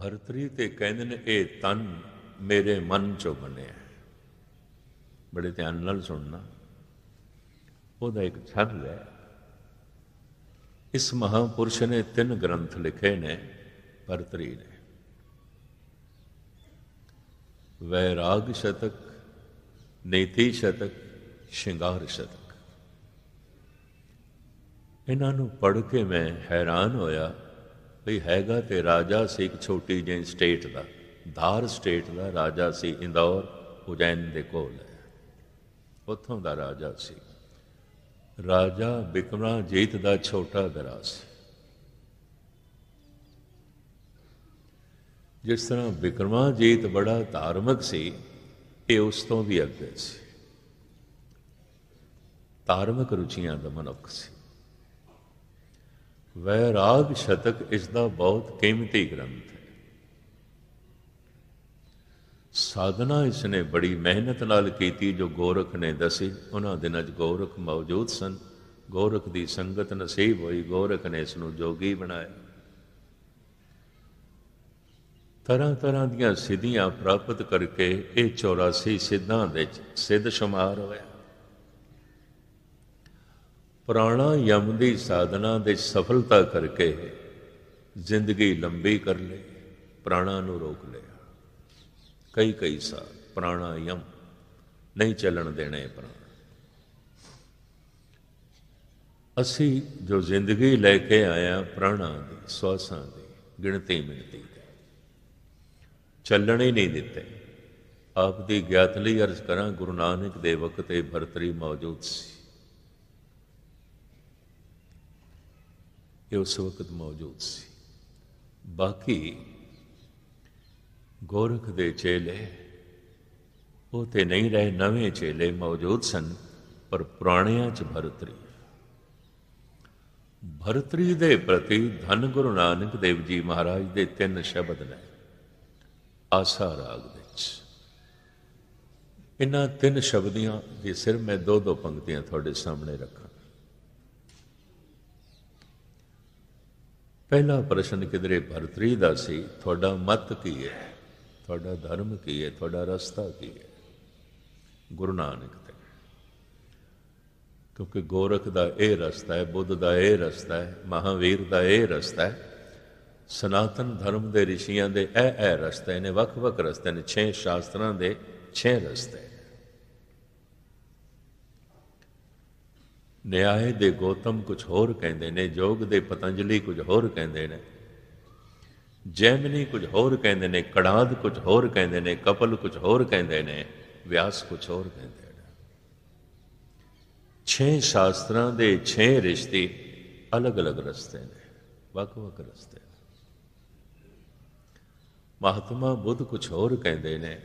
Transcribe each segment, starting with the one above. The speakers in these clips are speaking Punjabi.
ਭਰਤਰੀ ਤੇ ਕਹਿੰਦੇ ਨੇ ਇਹ ਤਨ ਮੇਰੇ ਮਨ ਚੋਂ ਬਣਿਆ ਬੜੇ ਧਿਆਨ ਨਾਲ ਸੁਣਨਾ ਉਹਦਾ ਇੱਕ ਛੰਦ ਹੈ ਇਸ ਮਹਾਪੁਰਸ਼ ਨੇ ਤਿੰਨ ਗ੍ਰੰਥ ਲਿਖੇ ਨੇ ਭਰਤਰੀ ਨੇ ਵੈਰਾਗ ਸ਼ਤਕ ਨੀਤੀ ਸ਼ਤਕ ਸ਼ਿੰਗਾਰ ਸ਼ਤਕ ਇਹਨਾਂ ਨੂੰ ਪੜ੍ਹ ਕੇ ਮੈਂ ਹੈਰਾਨ ਹੋਇਆ ਭਈ ਹੈਗਾ ਤੇ ਰਾਜਾ ਸੀ ਇੱਕ ਛੋਟੀ ਜਿਹੀ ਸਟੇਟ ਦਾ ਧਾਰ ਸਟੇਟ ਦਾ ਰਾਜਾ ਸੀ ਇੰਦੌਰ ਉਜੈਨ ਦੇ ਕੋਲ ਉੱਥੋਂ ਦਾ ਰਾਜਾ ਸੀ ਰਾਜਾ ਜੀਤ ਦਾ ਛੋਟਾ ਦਰਾ ਸੀ ਜਿਸ ਤਰ੍ਹਾਂ ਜੀਤ ਬੜਾ ਧਾਰਮਿਕ ਸੀ ਇਹ ਉਸ ਤੋਂ ਵੀ ਅੱਗੇ ਸੀ ਧਾਰਮਿਕ ਰੁਚੀਆਂ ਦਾ ਮਨੁੱਖ ਸੀ ਵੈਰਾਗ ਸ਼ਤਕ ਇਸ ਦਾ ਬਹੁਤ ਕੀਮਤੀ ਗ੍ਰੰਥ ਹੈ ਸਾਧਨਾ ਇਸ ਨੇ ਬੜੀ ਮਿਹਨਤ ਨਾਲ ਕੀਤੀ ਜੋ ਗੋਰਖ ਨੇ ਦੱਸੀ ਉਹਨਾਂ ਦਿਨਾਂ 'ਚ ਗੋਰਖ ਮੌਜੂਦ ਸਨ ਗੋਰਖ ਦੀ ਸੰਗਤ ਨਸੀਬ ਹੋਈ ਗੋਰਖ ਨੇ ਇਸ ਨੂੰ ਜੋਗੀ ਬਣਾਇਆ ਤਰ੍ਹਾਂ ਤਰ੍ਹਾਂ ਦੀਆਂ ਸਿੱਧੀਆਂ ਪ੍ਰਾਪਤ ਕਰਕੇ ਇਹ 84 ਸਿੱਧਾਂ ਵਿੱਚ ਸਿੱਧ ਸ਼ੁਮਾਰ ਹੋਇਆ ਪ੍ਰਾਣਾ ਯਮ ਦੀ ਸਾਧਨਾ ਦੇ ਸਫਲਤਾ ਕਰਕੇ ਜ਼ਿੰਦਗੀ ਲੰਬੀ ਕਰ ਲਈ ਪ੍ਰਾਣਾ ਨੂੰ ਰੋਕ ਲਿਆ ਕਈ ਕਈ ਸਾਲ ਪ੍ਰਾਣਾ ਯਮ ਨਹੀਂ ਚੱਲਣ ਦੇਣੇ ਪ੍ਰਾਣ ਅਸੀਂ ਜੋ ਜ਼ਿੰਦਗੀ ਲੈ ਕੇ ਆਇਆ ਪ੍ਰਾਣਾ ਦੀ ਸਵਾਸਾਂ ਦੀ ਗਿਣਤੀ ਮਿਲਦੀ ਚੱਲਣ ਹੀ ਨਹੀਂ ਦਿੱਤੇ ਆਪ ਦੀ ਗਿਆਤ ਲਈ ਅਰਜ਼ ਕਰਾਂ ਗੁਰੂ ਨਾਨਕ ਦੇ ਵਕਤ ਇਹ ਭਰਤਰੀ ਮੌਜੂਦ ਸੀ ਇਹ ਉਸ ਵਕਤ ਮੌਜੂਦ ਸੀ ਬਾਕੀ ਗੋਰਖ ਦੇ ਚੇਲੇ ਉਹ ਤੇ ਨਹੀਂ ਰਹੇ ਨਵੇਂ ਚੇਲੇ ਮੌਜੂਦ ਸਨ ਪਰ ਪੁਰਾਣਿਆਂ ਚ ਭਰਤਰੀ ਭਰਤਰੀ ਦੇ ਪ੍ਰਤੀ ਧੰਨ ਗੁਰੂ ਨਾਨਕ ਦੇਵ ਜੀ ਮਹਾਰਾਜ ਦੇ ਤਿੰਨ ਸ਼ਬਦ ਨੇ ਆਸਾ ਰਾਗ ਵਿੱਚ ਇਹਨਾਂ ਤਿੰਨ ਸ਼ਬਦੀਆਂ ਦੇ ਸਿਰ ਮੈਂ ਦੋ ਦੋ ਪੰਕਤੀਆਂ ਤੁਹਾਡੇ ਸਾਹਮਣੇ ਰੱਖਾਂ ਪਹਿਲਾ ਪ੍ਰਸ਼ਨ ਕਿਦਰੇ ਭਰਤਰੀ ਦਾ ਸੀ ਤੁਹਾਡਾ ਮਤ ਕੀ ਹੈ ਤੁਹਾਡਾ ਧਰਮ ਕੀ ਹੈ ਤੁਹਾਡਾ ਰਸਤਾ ਕੀ ਹੈ ਗੁਰੂ ਨਾਨਕ ਦੇ ਕਿਉਂਕਿ ਗੋਰਖ ਦਾ ਇਹ ਰਸਤਾ ਹੈ ਬੁੱਧ ਦਾ ਇਹ ਰਸਤਾ ਹੈ ਮਹਾਵੀਰ ਦਾ ਇਹ ਰਸਤਾ ਹੈ ਸਨਾਤਨ ਧਰਮ ਦੇ ਰਿਸ਼ੀਆਂ ਦੇ ਇਹ ਇਹ ਰਸਤੇ ਨੇ ਵੱਖ-ਵੱਖ ਰਸਤੇ ਨੇ 6 ਸ਼ਾਸਤਰਾਂ ਦੇ 6 ਰਸਤੇ ਨਿਆਏ ਦੇ ਗੋਤਮ ਕੁਝ ਹੋਰ ਕਹਿੰਦੇ ਨੇ ਜੋਗ ਦੇ ਪਤੰਜਲੀ ਕੁਝ ਹੋਰ ਕਹਿੰਦੇ ਨੇ ਜੈਮਨੀ ਕੁਝ ਹੋਰ ਕਹਿੰਦੇ ਨੇ ਕੜਾਦ ਕੁਝ ਹੋਰ ਕਹਿੰਦੇ ਨੇ ਕਪਲ ਕੁਝ ਹੋਰ ਕਹਿੰਦੇ ਨੇ ਵਿਆਸ ਕੁਝ ਹੋਰ ਕਹਿੰਦੇ ਨੇ ਛੇ ਸ਼ਾਸਤਰਾਂ ਦੇ ਛੇ ਰਿਸ਼ਤੇ ਅਲੱਗ-ਅਲੱਗ ਰਸਤੇ ਨੇ ਵੱਖ-ਵੱਖ ਰਸਤੇ ਮਹਾਤਮਾ ਬੁੱਧ ਕੁਝ ਹੋਰ ਕਹਿੰਦੇ ਨੇ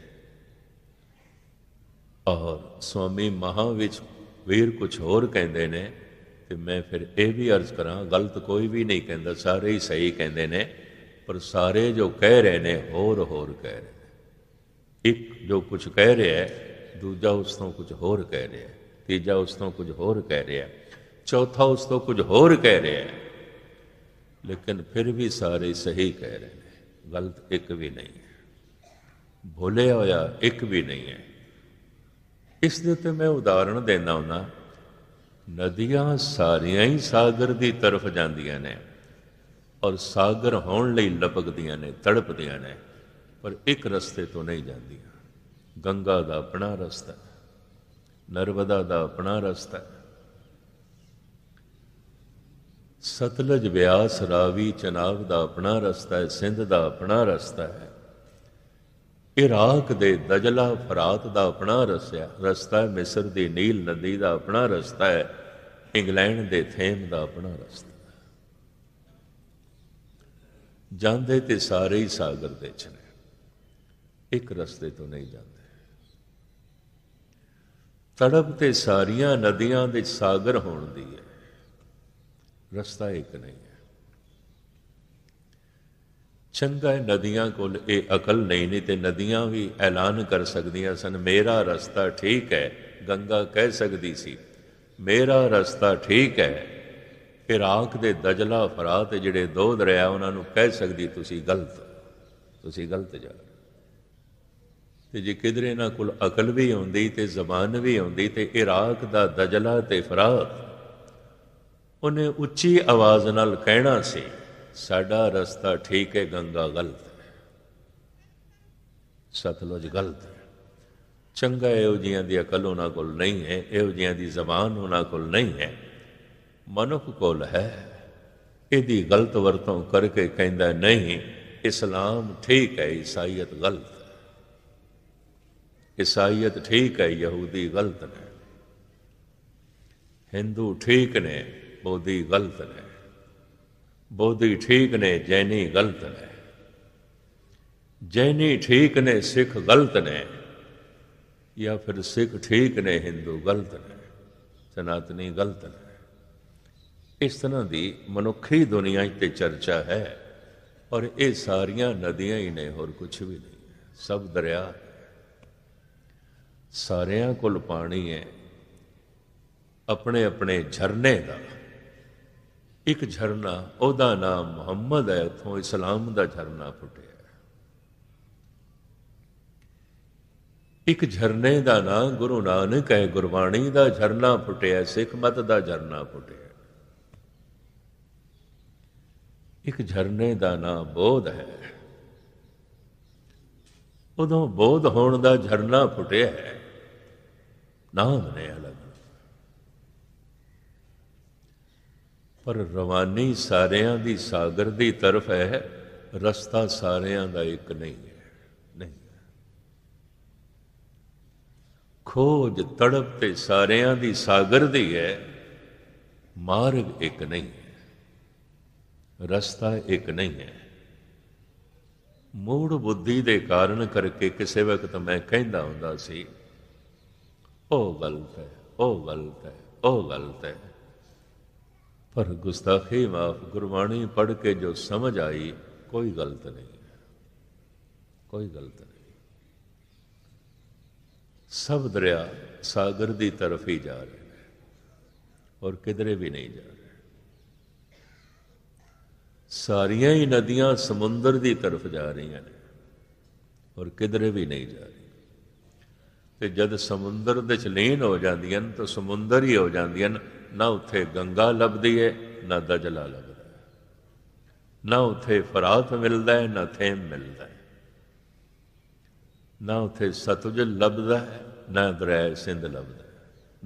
ਔਰ ਸਵਾਮੀ ਮਹਾ ਵਿੱਚ ਵੀਰ ਕੁਝ ਹੋਰ ਕਹਿੰਦੇ ਨੇ ਤੇ ਮੈਂ ਫਿਰ ਇਹ ਵੀ ਅਰਜ਼ ਕਰਾਂ ਗਲਤ ਕੋਈ ਵੀ ਨਹੀਂ ਕਹਿੰਦਾ ਸਾਰੇ ਹੀ ਸਹੀ ਕਹਿੰਦੇ ਨੇ ਪਰ ਸਾਰੇ ਜੋ ਕਹਿ ਰਹੇ ਨੇ ਹੋਰ ਹੋਰ ਕਹਿ ਰਹੇ ਇੱਕ ਜੋ ਕੁਝ ਕਹਿ ਰਿਹਾ ਹੈ ਦੂਜਾ ਉਸ ਤੋਂ ਕੁਝ ਹੋਰ ਕਹਿ ਰਿਹਾ ਹੈ ਤੀਜਾ ਉਸ ਤੋਂ ਕੁਝ ਹੋਰ ਕਹਿ ਰਿਹਾ ਹੈ ਚੌਥਾ ਉਸ ਤੋਂ ਕੁਝ ਹੋਰ ਕਹਿ ਰਿਹਾ ਹੈ ਲੇਕਿਨ ਫਿਰ ਵੀ ਸਾਰੇ ਸਹੀ ਕਹਿ ਰਹੇ ਨੇ ਗਲਤ ਇੱਕ ਵੀ ਨਹੀਂ ਭੁੱਲਿਆ ਹੋਇਆ ਇੱਕ ਵੀ ਨਹੀਂ ਹੈ ਇਸ ਦੇ ਉੱਤੇ ਮੈਂ ਉਦਾਹਰਣ ਦੇਣਾ ਹੁੰਦਾ ਨਦੀਆਂ ਸਾਰੀਆਂ ਹੀ ਸਾਗਰ ਦੀ ਤਰਫ ਜਾਂਦੀਆਂ ਨੇ ਔਰ ਸਾਗਰ ਹੋਣ ਲਈ ਲਪਕਦੀਆਂ ਨੇ ਤੜਪਦੀਆਂ ਨੇ ਪਰ ਇੱਕ ਰਸਤੇ ਤੋਂ ਨਹੀਂ ਜਾਂਦੀਆਂ ਗੰਗਾ ਦਾ ਆਪਣਾ ਰਸਤਾ ਨਰਵਦਾ ਦਾ ਆਪਣਾ ਰਸਤਾ ਸਤਲਜ ਬਿਆਸ ਰਾਵੀ ਚਨਾਬ ਦਾ ਆਪਣਾ ਰਸਤਾ ਹੈ ਸਿੰਧ ਦਾ ਆਪਣਾ ਰਸਤਾ ਹੈ ਇਰਾਕ ਦੇ ਦਜਲਾ ਫਰਾਤ ਦਾ ਆਪਣਾ ਰਸਿਆ ਰਸਤਾ ਹੈ ਮਿਸਰ ਦੀ ਨੀਲ ਨਦੀ ਦਾ ਆਪਣਾ ਰਸਤਾ ਹੈ ਇੰਗਲੈਂਡ ਦੇ ਥੇਮ ਦਾ ਆਪਣਾ ਰਸਤਾ ਜਾਂਦੇ ਤੇ ਸਾਰੇ ਹੀ ਸਾਗਰ ਦੇ ਚ ਨੇ ਇੱਕ ਰਸਤੇ ਤੋਂ ਨਹੀਂ ਜਾਂਦੇ ਤੜਪ ਤੇ ਸਾਰੀਆਂ ਨਦੀਆਂ ਦੇ ਸਾਗਰ ਹੋਣ ਦੀ ਹੈ ਰਸਤਾ ਇੱਕ ਨਹੀਂ ਚੰਗਾ ਹੈ ਨਦੀਆਂ ਕੋਲ ਇਹ ਅਕਲ ਨਹੀਂ ਨਹੀਂ ਤੇ ਨਦੀਆਂ ਵੀ ਐਲਾਨ ਕਰ ਸਕਦੀਆਂ ਸਨ ਮੇਰਾ ਰਸਤਾ ਠੀਕ ਹੈ ਗੰਗਾ ਕਹਿ ਸਕਦੀ ਸੀ ਮੇਰਾ ਰਸਤਾ ਠੀਕ ਹੈ ਇਰਾਕ ਦੇ ਦਜਲਾ ਫਰਾਤ ਜਿਹੜੇ ਦੋ ਰਿਆ ਉਹਨਾਂ ਨੂੰ ਕਹਿ ਸਕਦੀ ਤੁਸੀਂ ਗਲਤ ਤੁਸੀਂ ਗਲਤ ਜਾ ਤੇ ਜੇ ਕਿਧਰੇ ਇਹਨਾਂ ਕੋਲ ਅਕਲ ਵੀ ਆਉਂਦੀ ਤੇ ਜ਼ਬਾਨ ਵੀ ਆਉਂਦੀ ਤੇ ਇਰਾਕ ਦਾ ਦਜਲਾ ਤੇ ਫਰਾਤ ਉਹਨੇ ਉੱਚੀ ਆਵਾਜ਼ ਨਾਲ ਕਹਿਣਾ ਸੀ ਸਾਡਾ ਰਸਤਾ ਠੀਕ ਹੈ ਗੰਗਾ ਗਲਤ ਹੈ ਸਤਲੁਜ ਗਲਤ ਹੈ ਚੰਗਾ ਇਹੋ ਜੀਆਂ ਦੀ ਅਕਲ ਉਹਨਾਂ ਕੋਲ ਨਹੀਂ ਹੈ ਇਹੋ ਜੀਆਂ ਦੀ ਜ਼ਬਾਨ ਉਹਨਾਂ ਕੋਲ ਨਹੀਂ ਹੈ ਮਨੁੱਖ ਕੋਲ ਹੈ ਇਹਦੀ ਗਲਤ ਵਰਤੋਂ ਕਰਕੇ ਕਹਿੰਦਾ ਨਹੀਂ ਇਸਲਾਮ ਠੀਕ ਹੈ ਈਸਾਈਅਤ ਗਲਤ ਹੈ ਈਸਾਈਅਤ ਠੀਕ ਹੈ ਯਹੂਦੀ ਗਲਤ ਨੇ ਹਿੰਦੂ ਠੀਕ ਨੇ ਬੋਧੀ ਗਲਤ ਨੇ ਬੋਧੀ ਠੀਕ ਨੇ ਜੈਨੀ ਗਲਤ ਨੇ ਜੈਨੀ ਠੀਕ ਨੇ ਸਿੱਖ ਗਲਤ ਨੇ ਜਾਂ ਫਿਰ ਸਿੱਖ ਠੀਕ ਨੇ ਹਿੰਦੂ ਗਲਤ ਨੇ ਸਨਾਤਨੀ ਗਲਤ ਨੇ ਇਸ ਤਰ੍ਹਾਂ ਦੀ ਮਨੁੱਖੀ ਦੁਨੀਆ ਤੇ ਚਰਚਾ ਹੈ ਔਰ ਇਹ ਸਾਰੀਆਂ ਨਦੀਆਂ ਹੀ ਨੇ ਹੋਰ ਕੁਝ ਵੀ ਨਹੀਂ ਸਭ ਦਰਿਆ ਸਾਰਿਆਂ ਕੋਲ ਪਾਣੀ ਹੈ ਆਪਣੇ ਆਪਣੇ ਝਰਨੇ ਦਾ ਇੱਕ ਝਰਨਾ ਉਹਦਾ ਨਾਮ ਮੁਹੰਮਦ ਹੈ ਉਥੋਂ ਇਸਲਾਮ ਦਾ ਝਰਨਾ ਫੁੱਟਿਆ ਇੱਕ ਝਰਨੇ ਦਾ ਨਾਂ ਗੁਰੂ ਨਾਨਕ ਹੈ ਗੁਰਬਾਣੀ ਦਾ ਝਰਨਾ ਫੁੱਟਿਆ ਸਿੱਖ ਮਤ ਦਾ ਝਰਨਾ ਫੁੱਟਿਆ ਇੱਕ ਝਰਨੇ ਦਾ ਨਾਂ ਬੋਧ ਹੈ ਉਦੋਂ ਬੋਧ ਹੋਣ ਦਾ ਝਰਨਾ ਫੁੱਟਿਆ ਨਾਮ ਨੇ ਆ ਪਰ ਰਵਾਨੀ ਸਾਰਿਆਂ ਦੀ ਸਾਗਰ ਦੀ ਤਰਫ ਹੈ ਰਸਤਾ ਸਾਰਿਆਂ ਦਾ ਇੱਕ ਨਹੀਂ ਹੈ ਨਹੀਂ ਖੋਜ ਤੜਪ ਤੇ ਸਾਰਿਆਂ ਦੀ ਸਾਗਰ ਦੀ ਹੈ ਮਾਰਗ ਇੱਕ ਨਹੀਂ ਹੈ ਰਸਤਾ ਇੱਕ ਨਹੀਂ ਹੈ ਮੂੜ ਬੁੱਧੀ ਦੇ ਕਾਰਨ ਕਰਕੇ ਕਿਸੇ ਵਕਤ ਮੈਂ ਕਹਿੰਦਾ ਹੁੰਦਾ ਸੀ ਉਹ ਗਲਤ ਹੈ ਉਹ ਗਲਤ ਹੈ ਉਹ ਗਲਤ ਹੈ ਪਰ ਗੁਸਤਾਖੀ ਮਾਫ ਗੁਰਬਾਣੀ ਪੜ੍ਹ ਕੇ ਜੋ ਸਮਝ ਆਈ ਕੋਈ ਗਲਤ ਨਹੀਂ ਕੋਈ ਗਲਤ ਨਹੀਂ ਸਭ ਦਰਿਆ ਸਾਗਰ ਦੀ ਤਰਫ ਹੀ ਜਾ ਰਹੇ ਨੇ ਔਰ ਕਿਧਰੇ ਵੀ ਨਹੀਂ ਜਾ ਰਹੇ ਸਾਰੀਆਂ ਹੀ ਨਦੀਆਂ ਸਮੁੰਦਰ ਦੀ ਤਰਫ ਜਾ ਰਹੀਆਂ ਨੇ ਔਰ ਕਿਧਰੇ ਵੀ ਨਹੀਂ ਜਾ ਰਹੀ ਤੇ ਜਦ ਸਮੁੰਦਰ ਦੇ ਚ ਲੀਨ ਹੋ ਜਾਂਦੀਆਂ ਨੇ ਤਾਂ ਸਮੁੰਦਰ ਹੀ ਹੋ ਜਾਂਦੀਆਂ ਨੇ ਨਾ ਉਥੇ ਗੰਗਾ ਲੱਭਦੀ ਏ ਨਾ ਦਜਲਾ ਲੱਭਦਾ ਨਾ ਉਥੇ ਫਰਾਤ ਮਿਲਦਾ ਏ ਨਾ ਥੇਮ ਮਿਲਦਾ ਨਾ ਉਥੇ ਸਤੁਜ ਲੱਭਦਾ ਹੈ ਨਾ ਦਰਿਆ ਸਿੰਧ ਲੱਭਦਾ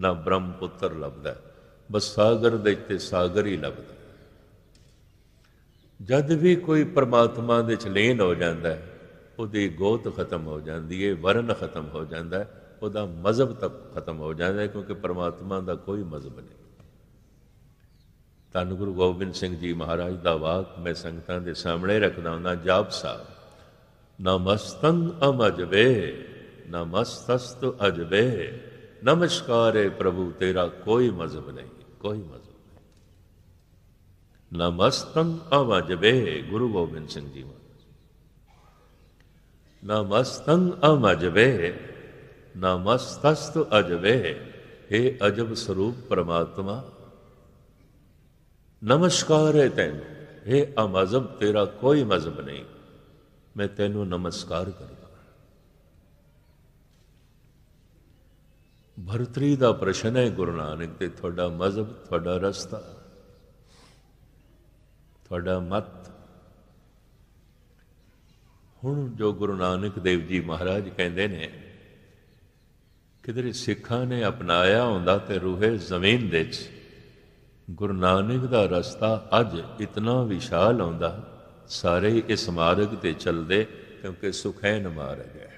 ਨਾ ਬ੍ਰਹਮਪੁੱਤਰ ਲੱਭਦਾ ਬਸ ਸਾਗਰ ਦੇ ਤੇ ਸਾਗਰ ਹੀ ਲੱਭਦਾ ਜਦ ਵੀ ਕੋਈ ਪਰਮਾਤਮਾ ਦੇ ਚ ਲੀਨ ਹੋ ਜਾਂਦਾ ਹੈ ਉਹਦੀ ਗੋਤ ਖਤਮ ਹੋ ਜਾਂਦੀ ਹੈ ਵਰਨ ਖਤਮ ਹੋ ਜਾਂਦਾ ਹੈ ਉਹਦਾ ਮਜ਼ਹਬ ਤੱਕ ਖਤਮ ਹੋ ਜਾਂਦਾ ਹੈ ਕਿਉਂਕਿ ਪਰਮਾਤਮਾ ਦਾ ਕੋਈ ਮਜ਼ਹਬ ਨਹੀਂ ਧੰਨ ਗੁਰੂ ਗੋਬਿੰਦ ਸਿੰਘ ਜੀ ਮਹਾਰਾਜ ਦਾ ਬਾਤ ਮੈਂ ਸੰਗਤਾਂ ਦੇ ਸਾਹਮਣੇ ਰੱਖਦਾ ਹਾਂ ਜਾਪ ਸਾਹਿਬ ਨਮਸਤੰ ਅਮਜਵੇ ਨਮਸਤਸਤ ਅਜਵੇ ਨਮਸਕਾਰੇ ਪ੍ਰਭੂ ਤੇਰਾ ਕੋਈ ਮਜ਼ਬ ਨਹੀਂ ਕੋਈ ਮਜ਼ਬ ਨਹੀਂ ਨਮਸਤੰ ਅਮਜਵੇ ਗੁਰੂ ਗੋਬਿੰਦ ਸਿੰਘ ਜੀ ਨਮਸਤੰ ਅਮਜਵੇ ਨਮਸਤਸਤ ਅਜਵੇ ਏ ਅਜਬ ਸਰੂਪ ਪ੍ਰਮਾਤਮਾ ਨਮਸਕਾਰ ਹੈ ਤੈਨੂੰ اے ਅਮਜ਼ਬ ਤੇਰਾ ਕੋਈ ਮਜ਼ਬ ਨਹੀਂ ਮੈਂ ਤੈਨੂੰ ਨਮਸਕਾਰ ਕਰਦਾ ਭਰਤਰੀ ਦਾ ਪ੍ਰਸ਼ਨ ਹੈ ਗੁਰੂ ਨਾਨਕ ਤੇ ਤੁਹਾਡਾ ਮਜ਼ਬ ਤੁਹਾਡਾ ਰਸਤਾ ਤੁਹਾਡਾ ਮਤ ਹੁਣ ਜੋ ਗੁਰੂ ਨਾਨਕ ਦੇਵ ਜੀ ਮਹਾਰਾਜ ਕਹਿੰਦੇ ਨੇ ਕਿਦਰੇ ਸਿੱਖਾਂ ਨੇ ਅਪਣਾਇਆ ਹੁੰਦਾ ਤੇ ਰੂਹੇ ਜ਼ਮੀਨ ਦੇ ਵਿੱਚ ਗੁਰੂ ਨਾਨਕ ਦਾ ਰਸਤਾ ਅੱਜ ਇਤਨਾ ਵਿਸ਼ਾਲ ਆਉਂਦਾ ਸਾਰੇ ਇਸ ਮਾਰਗ ਤੇ ਚੱਲਦੇ ਕਿਉਂਕਿ ਸੁਖੈਨ ਮਾਰਗ ਹੈ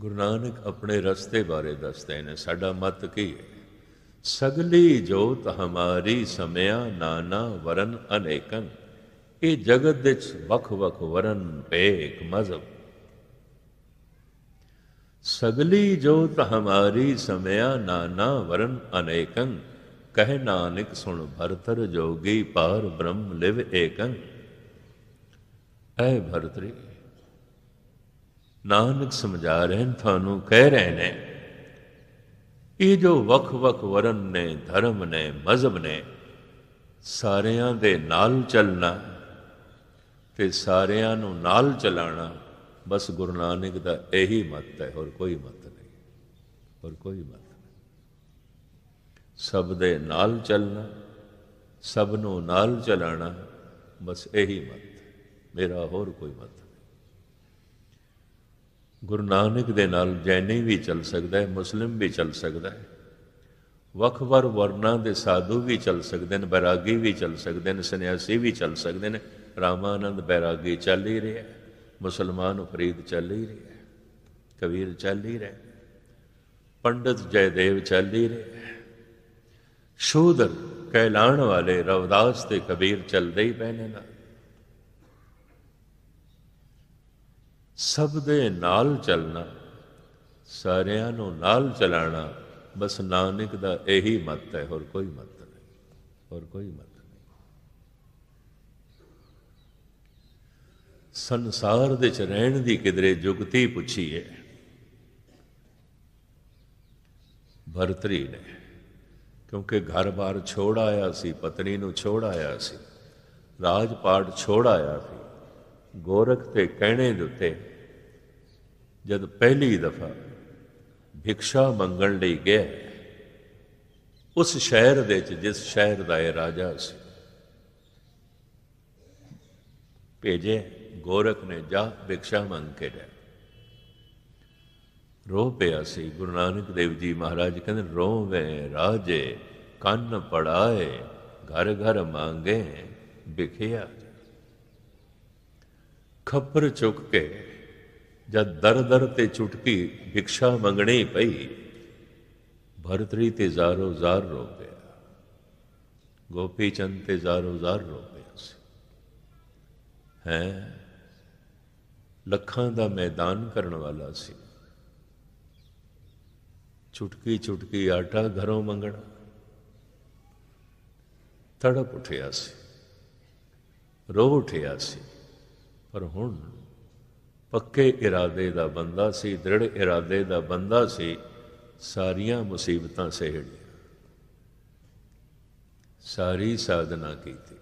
ਗੁਰੂ ਨਾਨਕ ਆਪਣੇ ਰਸਤੇ ਬਾਰੇ ਦੱਸਦੇ ਨੇ ਸਾਡਾ ਮਤ ਕੀ ਹੈ ਸਗਲੀ ਜੋਤ ਹਮਾਰੀ ਸਮਿਆ ਨਾਨਾ ਵਰਨ ਅਨੇਕਨ ਇਹ ਜਗਤ ਵਿੱਚ ਵਖ ਵਖ ਵਰਨ ਪੇਕ ਮਜ਼ਬ ਸਗਲੀ ਜੋਤ ਹਮਾਰੀ ਸਮਿਆ ਨਾਨਾ ਵਰਨ ਅਨੇਕੰ ਕਹਿ ਨਾਨਕ ਸੁਣ ਭਰਤਰ ਜੋਗੀ ਪਾਰ ਬ੍ਰਹਮ ਲਿਵ ਏਕੰ ਐ ਭਰਤਰੀ ਨਾਨਕ ਸਮਝਾ ਰਹੇ ਤੁਹਾਨੂੰ ਕਹਿ ਰਹੇ ਨੇ ਇਹ ਜੋ ਵਖ ਵਖ ਵਰਨ ਨੇ ਧਰਮ ਨੇ ਮਜ਼ਹਬ ਨੇ ਸਾਰਿਆਂ ਦੇ ਨਾਲ ਚੱਲਣਾ ਤੇ ਸਾਰਿਆਂ ਨੂੰ ਨਾਲ ਚਲਾਣਾ ਬਸ ਗੁਰੂ ਨਾਨਕ ਦਾ ਇਹੀ ਮਤ ਹੈ ਹੋਰ ਕੋਈ ਮਤ ਨਹੀਂ ਹੋਰ ਕੋਈ ਮਤ ਨਹੀਂ ਸਭ ਦੇ ਨਾਲ ਚੱਲਣਾ ਸਭ ਨੂੰ ਨਾਲ ਚਲਾਣਾ ਬਸ ਇਹੀ ਮਤ ਮੇਰਾ ਹੋਰ ਕੋਈ ਮਤ ਨਹੀਂ ਗੁਰੂ ਨਾਨਕ ਦੇ ਨਾਲ ਜੈਨੀ ਵੀ ਚੱਲ ਸਕਦਾ ਹੈ ਮੁਸਲਮ ਵੀ ਚੱਲ ਸਕਦਾ ਹੈ ਵੱਖ ਵਰ ਵਰਨਾ ਦੇ ਸਾਧੂ ਵੀ ਚੱਲ ਸਕਦੇ ਨੇ ਬੈਰਾਗੀ ਵੀ ਚੱਲ ਸਕਦੇ ਨੇ ਸੰਨਿਆਸੀ ਵੀ ਚੱਲ ਸਕਦੇ ਨੇ ਰਾਮਾਨੰਦ ਬੈਰਾਗੀ ਚੱਲ ਹੀ ਰਿਹਾ ਹੈ ਮੁਸਲਮਾਨ ਫਰੀਦ ਚੱਲ ਹੀ ਰਿਹਾ ਕਬੀਰ ਚੱਲ ਹੀ ਰਿਹਾ ਪੰਡਤ ਜੈਦੇਵ ਚੱਲ ਹੀ ਰਿਹਾ ਸ਼ੂਦਰ ਕਹਿਲਾਣ ਵਾਲੇ ਰਵਦਾਸ ਤੇ ਕਬੀਰ ਚੱਲਦੇ ਹੀ ਪੈਨੇ ਨਾ ਸਭ ਦੇ ਨਾਲ ਚੱਲਣਾ ਸਾਰਿਆਂ ਨੂੰ ਨਾਲ ਚਲਾਣਾ ਬਸ ਨਾਨਕ ਦਾ ਇਹੀ ਮਤ ਹੈ ਹੋਰ ਕੋਈ ਮਤ ਨਹੀਂ ਹੋਰ ਕੋਈ ਮਤ ਸੰਸਾਰ ਦੇ ਚ ਰਹਿਣ ਦੀ ਕਿਦਰੇ ਜੁਗਤੀ ਪੁੱਛੀ ਹੈ ਭਰਤਰੀ ਨੇ ਕਿਉਂਕਿ ਘਰ-ਬਾਰ ਛੋੜ ਆਇਆ ਸੀ ਪਤਨੀ ਨੂੰ ਛੋੜ ਆਇਆ ਸੀ ਰਾਜਪਾਟ ਛੋੜ ਆਇਆ ਸੀ ਗੋਰਖ ਤੇ ਕਹਿਣੇ ਦੇ ਉੱਤੇ ਜਦ ਪਹਿਲੀ ਦਫਾ ਭਿਕਸ਼ਾ ਮੰਗਣ ਲਈ ਗਿਆ ਉਸ ਸ਼ਹਿਰ ਦੇ ਚ ਜਿਸ ਸ਼ਹਿਰ ਦਾ ਇਹ ਰਾਜਾ ਸੀ ਭੇਜੇ गोरख ने जा भिक्षा मंग के लै रो पिया गुरु नानक देव जी महाराज कहते रो वे राजे कन्न पड़ाए घर घर मांगे बिखिया खपर चुक के जब दर दर ते चुटकी भिक्षा मंगनी पई भरतरी ते जारो जार रो पिया गोपी चंद ते जारो जार रो पिया हैं ਲੱਖਾਂ ਦਾ ਮੈਦਾਨ ਕਰਨ ਵਾਲਾ ਸੀ ਛੁਟਕੀ ਛੁਟਕੀ ਆਟਾ ਘਰੋਂ ਮੰਗਣਾ ਤੜਪ ਉਠਿਆ ਸੀ ਰੋ ਉਠਿਆ ਸੀ ਪਰ ਹੁਣ ਪੱਕੇ ਇਰਾਦੇ ਦਾ ਬੰਦਾ ਸੀ ਦ੍ਰਿੜ ਇਰਾਦੇ ਦਾ ਬੰਦਾ ਸੀ ਸਾਰੀਆਂ ਮੁਸੀਬਤਾਂ ਸਹਿੜੀਆਂ ਸਾਰੀ ਸਾਧਨਾ ਕੀਤੀ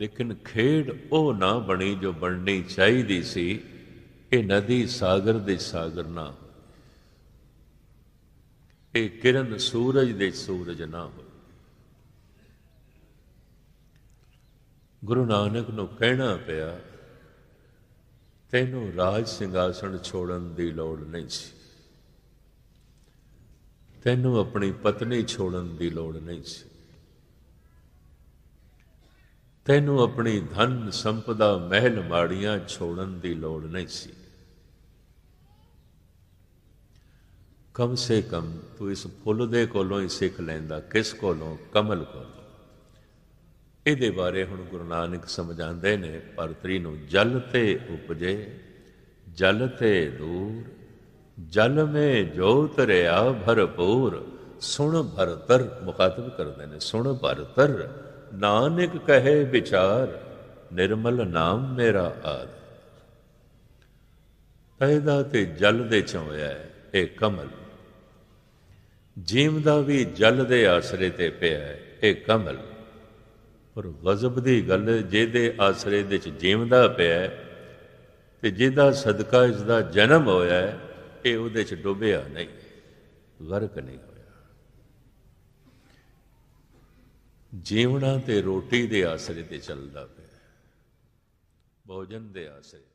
ਲੇਕਿਨ ਖੇਡ ਉਹ ਨਾ ਬਣੀ ਜੋ ਬਣਨੀ ਚਾਹੀਦੀ ਸੀ ਇਹ ਨਦੀ ਸਾਗਰ ਦੇ ਸਾਗਰ ਨਾ ਇਹ ਕਿਰਨ ਸੂਰਜ ਦੇ ਸੂਰਜ ਨਾ ਹੋਵੇ ਗੁਰੂ ਨਾਨਕ ਨੂੰ ਕਹਿਣਾ ਪਿਆ ਤੈਨੂੰ ਰਾਜ ਸਿੰਘਾਸਣ ਛੋੜਨ ਦੀ ਲੋੜ ਨਹੀਂ ਸੀ ਤੈਨੂੰ ਆਪਣੀ ਪਤਨੀ ਛੋੜਨ ਦੀ ਲੋੜ ਨਹੀਂ ਸੀ ਤੈਨੂੰ ਆਪਣੀ ਧਨ ਸੰਪਦਾ ਮਹਿਲ ਮਾੜੀਆਂ ਛੋੜਨ ਦੀ ਲੋੜ ਨਹੀਂ ਸੀ ਕਮ ਸੇ ਕਮ ਤੂੰ ਇਸ ਫੁੱਲ ਦੇ ਕੋਲੋਂ ਹੀ ਸਿੱਖ ਲੈਂਦਾ ਕਿਸ ਕੋਲੋਂ ਕਮਲ ਕੋਲੋਂ ਇਹਦੇ ਬਾਰੇ ਹੁਣ ਗੁਰੂ ਨਾਨਕ ਸਮਝਾਉਂਦੇ ਨੇ ਭਰਤਰੀ ਨੂੰ ਜਲ ਤੇ ਉਪਜੇ ਜਲ ਤੇ ਦੂਰ ਜਲ ਮੇ ਜੋਤ ਰਿਆ ਭਰਪੂਰ ਸੁਣ ਭਰਤਰ ਮੁਖਾਤਬ ਕਰਦੇ ਨੇ ਸੁਣ ਭਰਤਰ ਨਾਨਕ ਕਹੇ ਵਿਚਾਰ ਨਿਰਮਲ ਨਾਮ ਮੇਰਾ ਆਦ ਪੈਦਾ ਤੇ ਜਲ ਦੇ ਚੋਇਆ ਇਹ ਕਮਲ ਜੀਵ ਦਾ ਵੀ ਜਲ ਦੇ ਆਸਰੇ ਤੇ ਪਿਆ ਹੈ ਇਹ ਕਮਲ ਪਰ ਵਜ਼ਬ ਦੀ ਗੱਲ ਜਿਹਦੇ ਆਸਰੇ ਦੇ ਵਿੱਚ ਜੀਵਦਾ ਪਿਆ ਤੇ ਜਿਹਦਾ ਸਦਕਾ ਇਸ ਦਾ ਜਨਮ ਹੋਇਆ ਇਹ ਉਹਦੇ ਚ ਡੁੱਬਿਆ ਨਹੀਂ ਗਰਕ ਨਹੀਂ ਜੀਵਣਾ ਤੇ ਰੋਟੀ ਦੇ ਆਸਰੇ ਤੇ ਚੱਲਦਾ ਪਿਆ ਭੋਜਨ ਦੇ ਆਸਰੇ